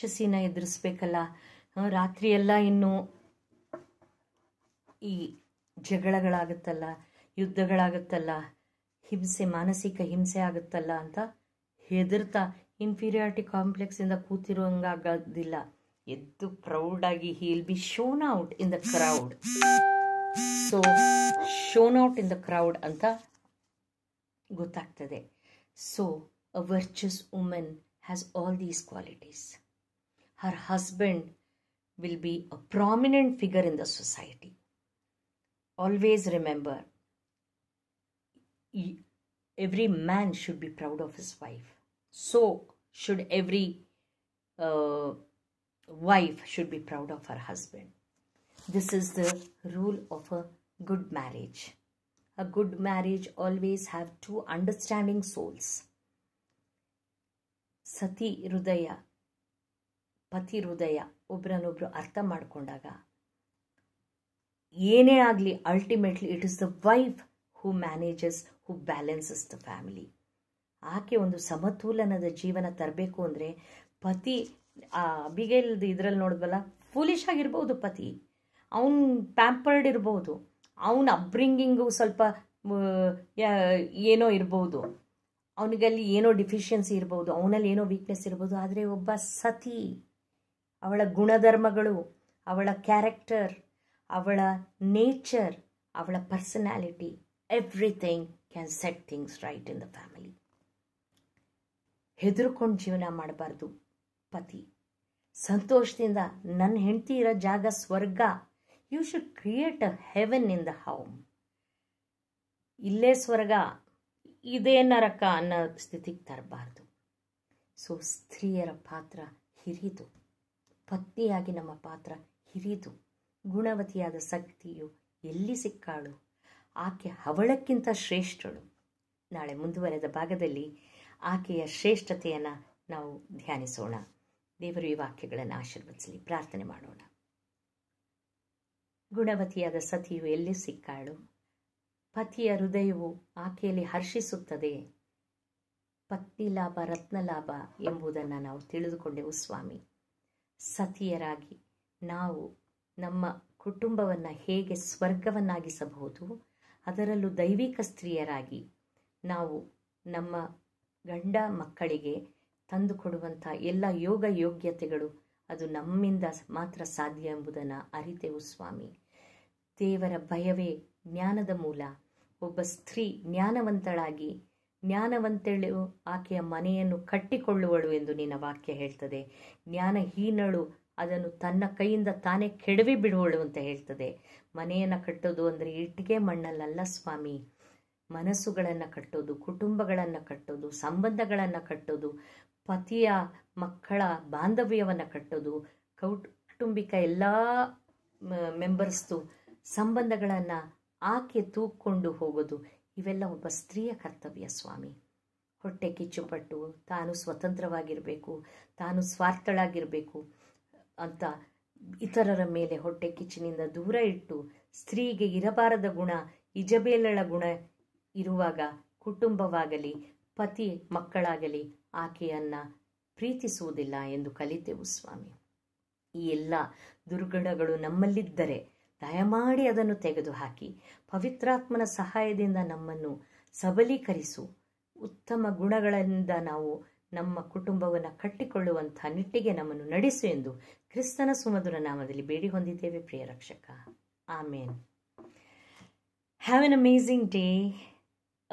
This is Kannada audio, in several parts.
ರಾಕ್ಷಸಿನ ಎದುರಿಸ್ಬೇಕಲ್ಲ ರಾತ್ರಿಯೆಲ್ಲ ಇನ್ನು ಈ ಜಗಳಗಳಾಗುತ್ತಲ್ಲ ಯುದ್ಧಗಳಾಗುತ್ತಲ್ಲ ಹಿಂಸೆ ಮಾನಸಿಕ ಹಿಂಸೆ ಆಗುತ್ತಲ್ಲ ಅಂತ ಹೆದರ್ತಾ ಇನ್ಫೀರಿಯಾರಿಟಿ ಕಾಂಪ್ಲೆಕ್ಸಿಂದ ಕೂತಿರುವಂಗಾಗೋದಿಲ್ಲ ಎದ್ದು ಪ್ರೌಡಾಗಿ he'll be shown out in the crowd so shown out in the crowd ಅಂತ ಗೊತ್ತಾಗ್ತದೆ so a virtuous women has all these qualities her husband will be a prominent figure in the society. Always remember, every man should be proud of his wife. So should every uh, wife should be proud of her husband. This is the rule of a good marriage. A good marriage always have two understanding souls. Sati Rudaya ಪತಿ ಹೃದಯ ಒಬ್ರನ್ನೊಬ್ರು ಅರ್ಥ ಮಾಡಿಕೊಂಡಾಗ ಏನೇ ಆಗಲಿ ultimately it is the wife who manages who balances the family ಆಕೆ ಒಂದು ಸಮತೋಲನದ ಜೀವನ ತರಬೇಕು ಅಂದರೆ ಪತಿ ಆ ಬಿಗೇಲ್ದು ಇದರಲ್ಲಿ ನೋಡಿದ್ವಲ್ಲ ಫುಲಿಶ್ ಆಗಿರ್ಬೋದು ಪತಿ ಅವ್ನ ಪ್ಯಾಂಪರ್ಡ್ ಇರ್ಬೋದು ಅವನ ಅಪ್ಬ್ರಿಂಗಿಂಗು ಸ್ವಲ್ಪ ಏನೋ ಇರ್ಬೋದು ಅಲ್ಲಿ ಏನೋ ಡಿಫಿಷಿಯನ್ಸಿ ಇರ್ಬೋದು ಅವನಲ್ಲಿ ಏನೋ ವೀಕ್ನೆಸ್ ಇರ್ಬೋದು ಆದರೆ ಒಬ್ಬ ಸತಿ ಅವಳ ಗುಣಧರ್ಮಗಳು ಅವಳ ಕ್ಯಾರೆಕ್ಟರ್ ಅವಳ ನೇಚರ್ ಅವಳ personality everything can set things right in the family ಹೆದರ್ಕೊಂಡು ಜೀವನ ಮಾಡಬಾರ್ದು ಪತಿ ಸಂತೋಷದಿಂದ ನನ್ನ ಹೆಂಡತಿ ಇರೋ ಜಾಗ ಸ್ವರ್ಗ you should create a heaven in the home ಇಲ್ಲೇ ಸ್ವರ್ಗ ಇದೇ ನರಕ ಅನ್ನೋ ಸ್ಥಿತಿಗೆ ತರಬಾರ್ದು ಸೊ ಸ್ತ್ರೀಯರ ಪಾತ್ರ ಹಿರಿದು ಪತ್ನಿಯಾಗಿ ನಮ್ಮ ಪಾತ್ರ ಹಿರಿದು ಗುಣವತಿಯಾದ ಶಕ್ತಿಯು ಎಲ್ಲಿ ಸಿಕ್ಕಾಳು ಆಕೆ ಅವಳಕ್ಕಿಂತ ಶ್ರೇಷ್ಠಳು ನಾಳೆ ಮುಂದುವರೆದ ಭಾಗದಲ್ಲಿ ಆಕೆಯ ಶ್ರೇಷ್ಠತೆಯನ್ನು ನಾವು ಧ್ಯಾನಿಸೋಣ ದೇವರು ಈ ವಾಕ್ಯಗಳನ್ನು ಆಶೀರ್ವದಿಸಲಿ ಪ್ರಾರ್ಥನೆ ಮಾಡೋಣ ಗುಣವತಿಯಾದ ಸತಿಯು ಎಲ್ಲಿ ಸಿಕ್ಕಾಳು ಪತಿಯ ಹೃದಯವು ಆಕೆಯಲ್ಲಿ ಹರ್ಷಿಸುತ್ತದೆ ಪತ್ನಿ ಲಾಭ ರತ್ನ ಲಾಭ ಎಂಬುದನ್ನು ನಾವು ತಿಳಿದುಕೊಂಡೆವು ಸ್ವಾಮಿ ಸತಿಯರಾಗಿ ನಾವು ನಮ್ಮ ಕುಟುಂಬವನ್ನು ಹೇಗೆ ಸ್ವರ್ಗವನ್ನಾಗಿಸಬಹುದು ಅದರಲ್ಲೂ ದೈವಿಕ ಸ್ತ್ರೀಯರಾಗಿ ನಾವು ನಮ್ಮ ಗಂಡ ಮಕ್ಕಳಿಗೆ ತಂದುಕೊಡುವಂಥ ಎಲ್ಲ ಯೋಗ ಯೋಗ್ಯತೆಗಳು ಅದು ನಮ್ಮಿಂದ ಮಾತ್ರ ಸಾಧ್ಯ ಎಂಬುದನ್ನು ಅರಿತೆವು ಸ್ವಾಮಿ ದೇವರ ಭಯವೇ ಜ್ಞಾನದ ಮೂಲ ಒಬ್ಬ ಸ್ತ್ರೀ ಜ್ಞಾನವಂತಳಾಗಿ ಜ್ಞಾನವಂತಳು ಆಕೆಯ ಮನೆಯನ್ನು ಕಟ್ಟಿಕೊಳ್ಳುವಳು ಎಂದು ನಿನ್ನ ವಾಕ್ಯ ಹೇಳ್ತದೆ ಜ್ಞಾನಹೀನಳು ಅದನ್ನು ತನ್ನ ಕೈಯಿಂದ ತಾನೇ ಕೆಡವಿ ಬಿಡುವಳು ಅಂತ ಹೇಳ್ತದೆ ಮನೆಯನ್ನು ಕಟ್ಟೋದು ಅಂದರೆ ಇಟ್ಟಿಗೆ ಮಣ್ಣಲ್ಲಲ್ಲ ಸ್ವಾಮಿ ಮನಸ್ಸುಗಳನ್ನು ಕಟ್ಟೋದು ಕುಟುಂಬಗಳನ್ನು ಕಟ್ಟೋದು ಸಂಬಂಧಗಳನ್ನು ಕಟ್ಟೋದು ಪತಿಯ ಮಕ್ಕಳ ಬಾಂಧವ್ಯವನ್ನು ಕಟ್ಟೋದು ಕೌಟುಂಬಿಕ ಎಲ್ಲ ಮೆಂಬರ್ಸ್ದು ಸಂಬಂಧಗಳನ್ನು ಆಕೆ ತೂಕೊಂಡು ಹೋಗೋದು ಇವೆಲ್ಲ ಒಬ್ಬ ಸ್ತ್ರೀಯ ಕರ್ತವ್ಯ ಸ್ವಾಮಿ ಹೊಟ್ಟೆ ಕಿಚ್ಚುಪಟ್ಟು ತಾನು ಸ್ವತಂತ್ರವಾಗಿರಬೇಕು ತಾನು ಸ್ವಾರ್ಥಳಾಗಿರಬೇಕು ಅಂತ ಇತರರ ಮೇಲೆ ಹೊಟ್ಟೆ ಕಿಚ್ಚಿನಿಂದ ದೂರ ಇಟ್ಟು ಸ್ತ್ರೀಗೆ ಇರಬಾರದ ಗುಣ ಇಜಬೇಲಳ ಗುಣ ಇರುವಾಗ ಕುಟುಂಬವಾಗಲಿ ಪತಿ ಮಕ್ಕಳಾಗಲಿ ಆಕೆಯನ್ನು ಪ್ರೀತಿಸುವುದಿಲ್ಲ ಎಂದು ಕಲಿತೆವು ಸ್ವಾಮಿ ಈ ಎಲ್ಲ ದುರ್ಗಣಗಳು ನಮ್ಮಲ್ಲಿದ್ದರೆ ದಯಮಾಡಿ ಅದನ್ನು ತೆಗೆದುಹಾಕಿ ಪವಿತ್ರಾತ್ಮನ ಸಹಾಯದಿಂದ ನಮ್ಮನ್ನು ಸಬಲೀಕರಿಸು ಉತ್ತಮ ಗುಣಗಳಿಂದ ನಾವು ನಮ್ಮ ಕುಟುಂಬವನ್ನು ಕಟ್ಟಿಕೊಳ್ಳುವಂಥ ನಿಟ್ಟಿಗೆ ನಮ್ಮನ್ನು ನಡೆಸು ಎಂದು ಕ್ರಿಸ್ತನ ಸುಮಧುರ ನಾಮದಲ್ಲಿ ಬೇಡಿ ಹೊಂದಿದ್ದೇವೆ ಪ್ರಿಯ ರಕ್ಷಕ amen have an amazing day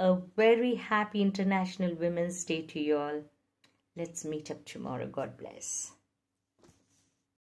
a very happy international women's day to you all let's meet up ಮಾರೋ ಗಾಡ್ ಬ್ಲೆಸ್